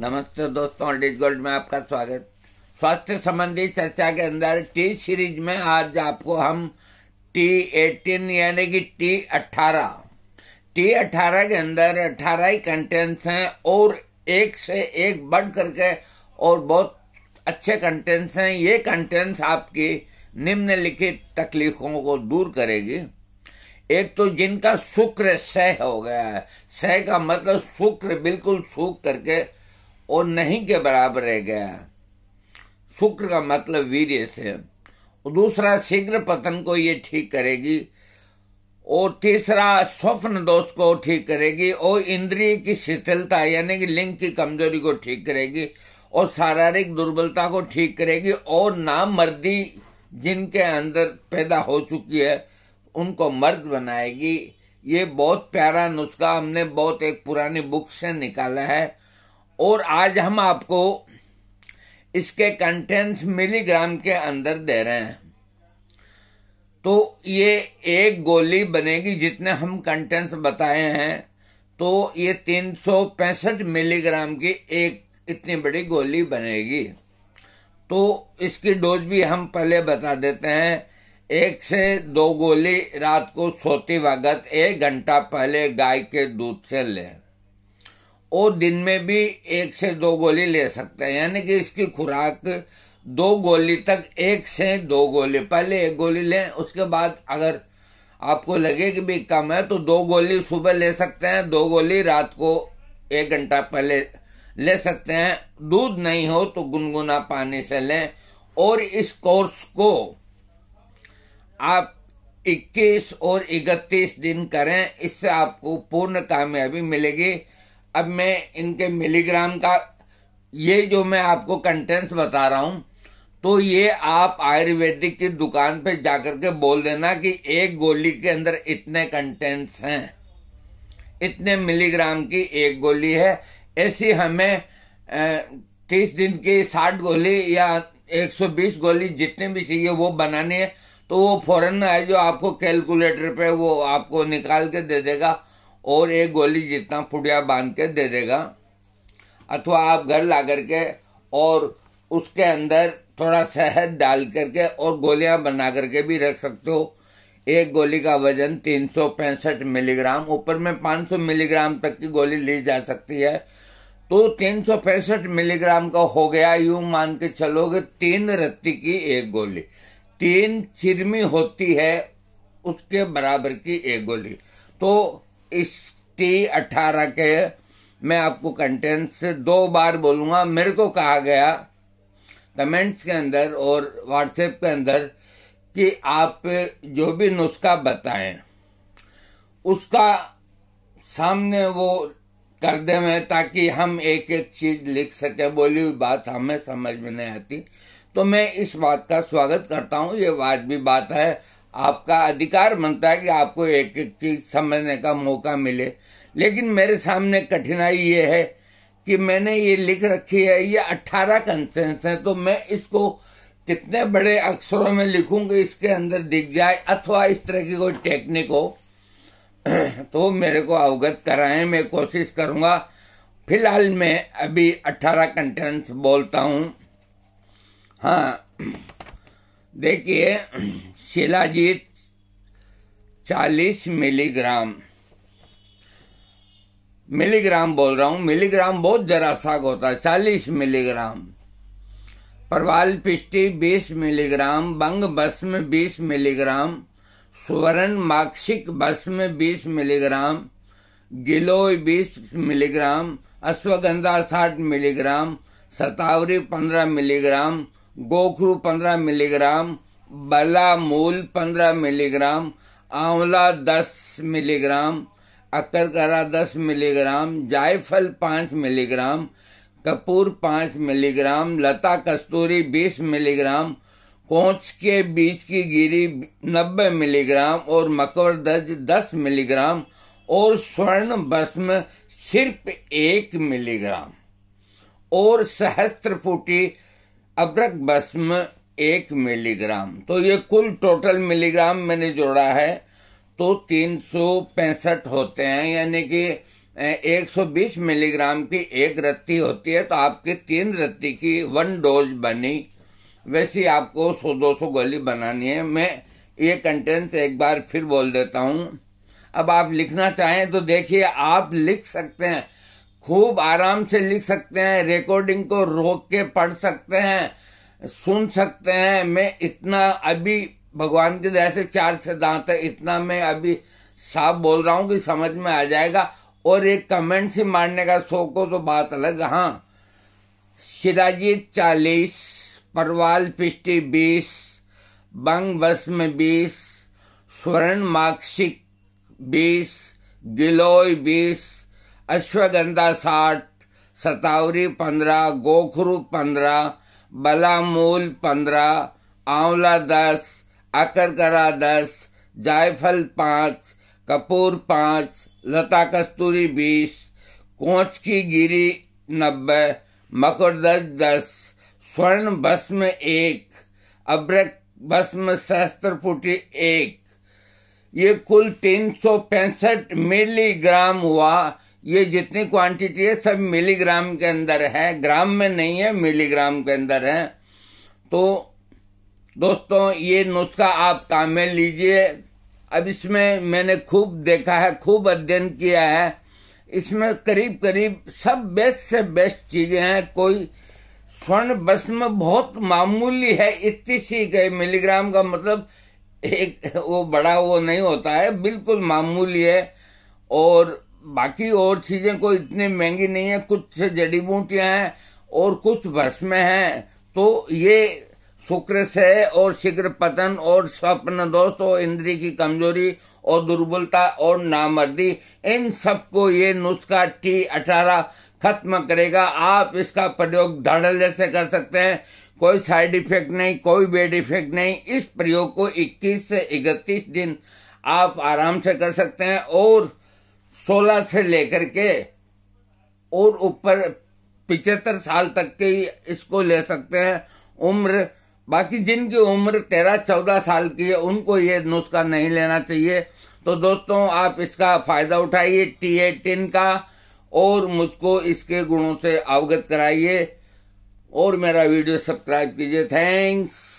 नमस्ते दोस्तों डिज गोल्ड में आपका स्वागत स्वास्थ्य संबंधी चर्चा के अंदर टी सीरीज में आज आपको हम टी एटीन यानी कि टी अट्ठारह टी अट्ठारह के अंदर अट्ठारह ही कंटेंट्स हैं और एक से एक बढ़ करके और बहुत अच्छे कंटेंट्स हैं ये कंटेंट्स आपकी निम्नलिखित तकलीफों को दूर करेगी एक तो जिनका शुक्र सह हो गया है सह का मतलब शुक्र बिल्कुल सूख करके और नहीं के बराबर रह गया शुक्र का मतलब वीर से और दूसरा शीघ्र पतन को ये ठीक करेगी और तीसरा स्वप्न दोष को ठीक करेगी और इंद्रिय की शिथिलता यानी कि लिंग की कमजोरी को ठीक करेगी और शारीरिक दुर्बलता को ठीक करेगी और नाम मर्दी जिनके अंदर पैदा हो चुकी है उनको मर्द बनाएगी ये बहुत प्यारा नुस्खा हमने बहुत एक पुरानी बुक से निकाला है और आज हम आपको इसके कंटेंट्स मिलीग्राम के अंदर दे रहे हैं तो ये एक गोली बनेगी जितने हम कंटेंट्स बताए हैं तो ये तीन सौ पैंसठ मिलीग्राम की एक इतनी बड़ी गोली बनेगी तो इसकी डोज भी हम पहले बता देते हैं एक से दो गोली रात को सोती वक्त एक घंटा पहले गाय के दूध से लें वो दिन में भी एक से दो गोली ले सकते हैं यानी कि इसकी खुराक दो गोली तक एक से दो गोली पहले एक गोली लें उसके बाद अगर आपको लगे कि भी कम है तो दो गोली सुबह ले सकते हैं दो गोली रात को एक घंटा पहले ले सकते हैं दूध नहीं हो तो गुनगुना पानी से लें और इस कोर्स को आप 21 और 31 दिन करें इससे आपको पूर्ण कामयाबी मिलेगी अब मैं इनके मिलीग्राम का ये जो मैं आपको कंटेंट्स बता रहा हूं तो ये आप आयुर्वेदिक की दुकान पे जाकर के बोल देना कि एक गोली के अंदर इतने कंटेंट्स हैं इतने मिलीग्राम की एक गोली है ऐसी हमें तीस दिन की साठ गोली या एक सौ बीस गोली जितने भी चाहिए वो बनानी है तो वो फौरन है जो आपको कैलकुलेटर पे वो आपको निकाल के दे देगा और एक गोली जितना फुटिया बांध के दे देगा अथवा आप घर ला करके और उसके अंदर थोड़ा शहद डाल करके और गोलियां बना करके भी रख सकते हो एक गोली का वजन तीन मिलीग्राम ऊपर में 500 मिलीग्राम तक की गोली ली जा सकती है तो तीन मिलीग्राम का हो गया यूं मान के चलोगे तीन रत्ती की एक गोली तीन चिरमी होती है उसके बराबर की एक गोली तो इस टी अट्ठारह के मैं आपको कंटेंट से दो बार बोलूंगा मेरे को कहा गया कमेंट्स के अंदर और व्हाट्सएप के अंदर कि आप जो भी नुस्खा बताएं उसका सामने वो कर दे मैं ताकि हम एक एक चीज लिख सके बोली हुई बात हमें समझ में नहीं आती तो मैं इस बात का स्वागत करता हूँ ये वाजबी बात है आपका अधिकार बनता है कि आपको एक एक चीज समझने का मौका मिले लेकिन मेरे सामने कठिनाई ये है कि मैंने ये लिख रखी है ये अट्ठारह कंसेंस है तो मैं इसको कितने बड़े अक्षरों में लिखूंगा इसके अंदर दिख जाए अथवा इस तरह की कोई टेक्निक हो तो मेरे को अवगत कराएं मैं कोशिश करूंगा फिलहाल मैं अभी अट्ठारह कंटेंस बोलता हूँ हाँ देखिए शिलाजीत 40 मिलीग्राम मिलीग्राम बोल रहा हूं मिलीग्राम बहुत जरा साग होता है 40 मिलीग्राम परवाल पिष्टी 20 मिलीग्राम बंग भस्म 20 मिलीग्राम सुवर्ण माक्षिक भस्म 20 मिलीग्राम गिलोय 20 मिलीग्राम अश्वगंधा 60 मिलीग्राम सतावरी 15 मिलीग्राम गोखरू पंद्रह मिलीग्राम बला मूल पंद्रह मिलीग्राम आंवला दस मिलीग्राम अकरकरा दस मिलीग्राम जायफल पाँच मिलीग्राम कपूर पाँच मिलीग्राम लता कस्तूरी बीस मिलीग्राम कोच के बीज की गिरी नब्बे मिलीग्राम और मकवर दर्ज दस मिलीग्राम और स्वर्ण भस्म सिर्फ एक मिलीग्राम और सहस्त्र फूटी अब्रक भस्म एक मिलीग्राम तो ये कुल टोटल मिलीग्राम मैंने जोड़ा है तो तीन सौ पैंसठ होते हैं यानी कि एक सौ बीस मिलीग्राम की एक रत्ती होती है तो आपकी तीन रत्ती की वन डोज बनी वैसे आपको दो सौ गोली बनानी है मैं ये कंटेंट एक बार फिर बोल देता हूँ अब आप लिखना चाहें तो देखिए आप लिख सकते हैं खूब आराम से लिख सकते हैं रिकॉर्डिंग को रोक के पढ़ सकते हैं सुन सकते हैं मैं इतना अभी भगवान की दया से चार छह दांत है इतना मैं अभी साफ बोल रहा हूँ कि समझ में आ जाएगा और एक कमेंट से मारने का शौक हो तो बात अलग हाँ सिराजी चालीस परवाल पिष्टी बीस बंग भस्म बीस स्वर्ण मार्क्सिक बीस गिलोय बीस अश्वगंधा साठ सतावरी पंद्रह गोखरू पंद्रह बलामूल पंद्रह आंवला दस अकरकरा दस जायफल पाँच कपूर पाँच लता कस्तूरी बीस कोच की गिरी नब्बे मकरदस दस स्वर्ण भस्म एक अब्रक भस्म सहस्त्र फुटी एक ये कुल तीन सौ पैंसठ मिलीग्राम हुआ ये जितनी क्वांटिटी है सब मिलीग्राम के अंदर है ग्राम में नहीं है मिलीग्राम के अंदर है तो दोस्तों ये नुस्खा आप काम में लीजिए अब इसमें मैंने खूब देखा है खूब अध्ययन किया है इसमें करीब करीब सब बेस्ट से बेस्ट चीजें हैं कोई स्वर्ण भस्म बहुत मामूली है इतनी सी गई मिलीग्राम का मतलब एक वो बड़ा वो नहीं होता है बिल्कुल मामूली है और बाकी और चीजें कोई इतनी महंगी नहीं है कुछ जड़ी बूटियां हैं और कुछ भस्म में हैं तो ये शुक्र से और शीघ्र पतन और स्वप्न दोष और इंद्री की कमजोरी और दुर्बलता और नामर्दी इन सबको ये नुस्खा टी अठारह खत्म करेगा आप इसका प्रयोग धड़ल से कर सकते हैं कोई साइड इफेक्ट नहीं कोई बेड इफेक्ट नहीं इस प्रयोग को 21 से 31 दिन आप आराम से कर सकते हैं और सोलह से लेकर के और ऊपर पिचहत्तर साल तक के इसको ले सकते हैं उम्र बाकी जिनकी उम्र तेरह चौदह साल की है उनको ये नुस्खा नहीं लेना चाहिए तो दोस्तों आप इसका फायदा उठाइए टी एटीन का और मुझको इसके गुणों से अवगत कराइए और मेरा वीडियो सब्सक्राइब कीजिए थैंक्स